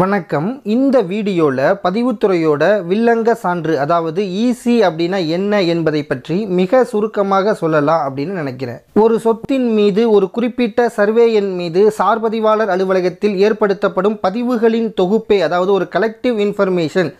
வணக்கம் இந்த வீடியோவில் பதிவுத்துறையோட வில்லங்க சான்று அதாவது ஈசி e அப்படின்னா என்ன என்பதை பற்றி மிக சுருக்கமாக சொல்லலாம் அப்படின்னு நினைக்கிறேன் ஒரு சொத்தின் மீது ஒரு குறிப்பிட்ட சர்வே எண் மீது சார்பதிவாளர் அலுவலகத்தில் ஏற்படுத்தப்படும் பதிவுகளின் தொகுப்பே அதாவது ஒரு கலெக்டிவ் இன்ஃபர்மேஷன்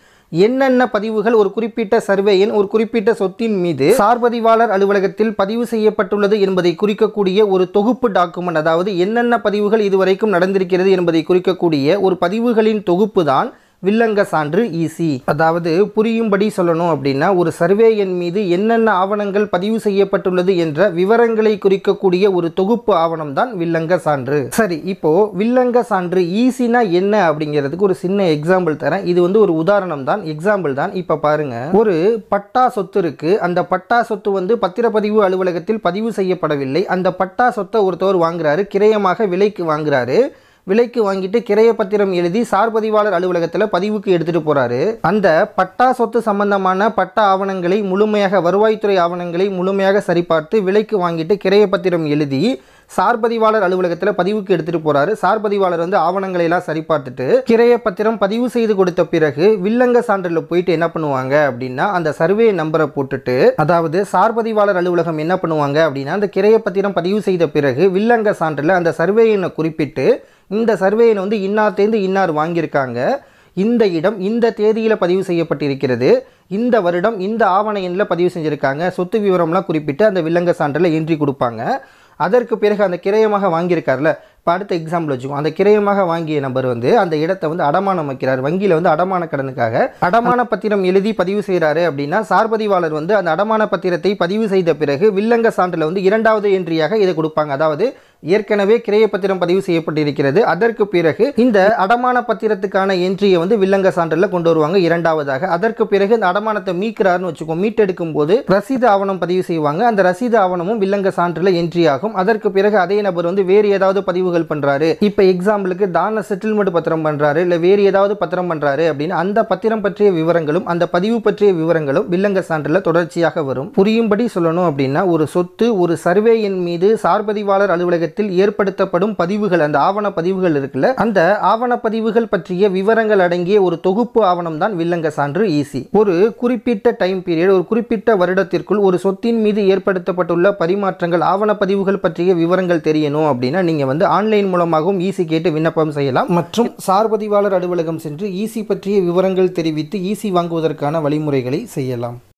என்னென்ன பதிவுகள் ஒரு குறிப்பிட்ட சர்வேயின் ஒரு குறிப்பிட்ட சொத்தின் மீது சார்பதிவாளர் அலுவலகத்தில் பதிவு செய்யப்பட்டுள்ளது என்பதை குறிக்கக்கூடிய ஒரு தொகுப்பு டாக்குமெண்ட் அதாவது என்னென்ன பதிவுகள் இதுவரைக்கும் நடந்திருக்கிறது என்பதை குறிக்கக்கூடிய ஒரு பதிவுகளின் தொகுப்பு தான் வில்லங்க சான்று ஈசி அதாவது புரியும்படி சொல்லணும் அப்படின்னா ஒரு சர்வே எண் மீது என்னென்ன ஆவணங்கள் பதிவு செய்யப்பட்டுள்ளது என்ற விவரங்களை குறிக்கக்கூடிய ஒரு தொகுப்பு ஆவணம் தான் வில்லங்க சான்று சரி இப்போ வில்லங்க சான்று ஈசினா என்ன அப்படிங்கிறதுக்கு ஒரு சின்ன எக்ஸாம்பிள் தரேன் இது வந்து ஒரு உதாரணம் தான் எக்ஸாம்பிள் தான் இப்போ பாருங்க ஒரு பட்டா சொத்து இருக்கு அந்த பட்டா சொத்து வந்து பத்திரப்பதிவு அலுவலகத்தில் பதிவு செய்யப்படவில்லை அந்த பட்டா சொத்தை ஒருத்தவர் வாங்குறாரு கிரயமாக விலைக்கு வாங்குறாரு விலைக்கு வாங்கிட்டு கிரைய பத்திரம் எழுதி சார் பதிவாளர் அலுவலகத்தில் பதிவுக்கு எடுத்துகிட்டு போகிறாரு அந்த பட்டா சொத்து சம்பந்தமான பட்டா ஆவணங்களை முழுமையாக வருவாய்த்துறை ஆவணங்களை முழுமையாக சரிபார்த்து விலைக்கு வாங்கிட்டு கிரைய பத்திரம் எழுதி சார்பதிவாளர் அலுவலகத்தில் பதிவுக்கு எடுத்துகிட்டு போகிறாரு சார்பதிவாளர் வந்து ஆவணங்களை எல்லாம் சரிபார்த்துட்டு கிரைய பத்திரம் பதிவு செய்து கொடுத்த பிறகு வில்லங்க சான்றில் போயிட்டு என்ன பண்ணுவாங்க அப்படின்னா அந்த சர்வே நம்பரை போட்டுட்டு அதாவது சார்பதிவாளர் அலுவலகம் என்ன பண்ணுவாங்க அப்படின்னா அந்த கிரைய பத்திரம் பதிவு செய்த பிறகு வில்லங்க சான்றில் அந்த சர்வே எண்ணை குறிப்பிட்டு இந்த சர்வே எண் வந்து இன்னார்த்தேந்து இன்னார் வாங்கியிருக்காங்க இந்த இடம் இந்த தேதியில் பதிவு செய்யப்பட்டிருக்கிறது இந்த வருடம் இந்த ஆவண எண்ணில் பதிவு செஞ்சுருக்காங்க சொத்து விவரம்லாம் குறிப்பிட்டு அந்த வில்லங்க சான்றில் என்ட்ரி கொடுப்பாங்க அதற்கு பிறகு அந்த கிரயமாக வாங்கியிருக்கார்ல இப்போ அடுத்த எக்ஸாம்பிள் வச்சுக்கோ அந்த கிரயமாக வாங்கிய நபர் வந்து அந்த இடத்தை வந்து அடமானம் வைக்கிறார் வங்கியில் வந்து அடமான கடனுக்காக அடமான பத்திரம் எழுதி பதிவு செய்கிறாரு அப்படின்னா சார்பதிவாளர் வந்து அந்த அடமான பத்திரத்தை பதிவு செய்த பிறகு வில்லங்க சான்றில் வந்து இரண்டாவது என்ட்ரியாக இதை கொடுப்பாங்க அதாவது ஏற்கனவே கிரைய பத்திரம் பதிவு செய்யப்பட்டிருக்கிறது அதற்கு பிறகு இந்த அடமான பத்திரத்துக்கான என்ட்ரியை வந்து வில்லங்க சான்றில் கொண்டு வருவாங்க இரண்டாவதாக அதற்கு பிறகு இந்த அடமானத்தை மீட்கிறாருன்னு வச்சுக்கோ மீட்டெடுக்கும் போது ரசீது ஆவணம் பதிவு செய்வாங்க அந்த ரசீது ஆவணமும் வில்லங்க சான்றில் என்ட்ரி ஆகும் அதற்கு பிறகு அதே நபர் வந்து வேறு ஏதாவது பதிவுகள் பண்றாரு இப்போ எக்ஸாம்பிளுக்கு தான செட்டில்மெண்ட் பத்திரம் பண்றாரு இல்லை வேறு ஏதாவது பத்திரம் பண்றாரு அப்படின்னு அந்த பத்திரம் பற்றிய விவரங்களும் அந்த பதிவு பற்றிய விவரங்களும் வில்லங்க சான்றில் தொடர்ச்சியாக வரும் புரியும்படி சொல்லணும் அப்படின்னா ஒரு சொத்து ஒரு சர்வேயின் மீது சார்பதிவாளர் அலுவலக பதிவேகத்தில் ஏற்படுத்தப்படும் பதிவுகள் அந்த ஆவண பதிவுகள் இருக்குல்ல அந்த ஆவண பதிவுகள் பற்றிய விவரங்கள் அடங்கிய ஒரு தொகுப்பு ஆவணம் தான் வில்லங்க சான்று ஈசி ஒரு குறிப்பிட்ட டைம் பீரியட் ஒரு குறிப்பிட்ட வருடத்திற்குள் ஒரு சொத்தின் மீது ஏற்படுத்தப்பட்டுள்ள பரிமாற்றங்கள் ஆவண பதிவுகள் பற்றிய விவரங்கள் தெரியணும் அப்படின்னா நீங்க வந்து ஆன்லைன் மூலமாகவும் ஈசி கேட்டு விண்ணப்பம் செய்யலாம் மற்றும் சார்பதிவாளர் அலுவலகம் சென்று ஈசி பற்றிய விவரங்கள் தெரிவித்து ஈசி வாங்குவதற்கான வழிமுறைகளை செய்யலாம்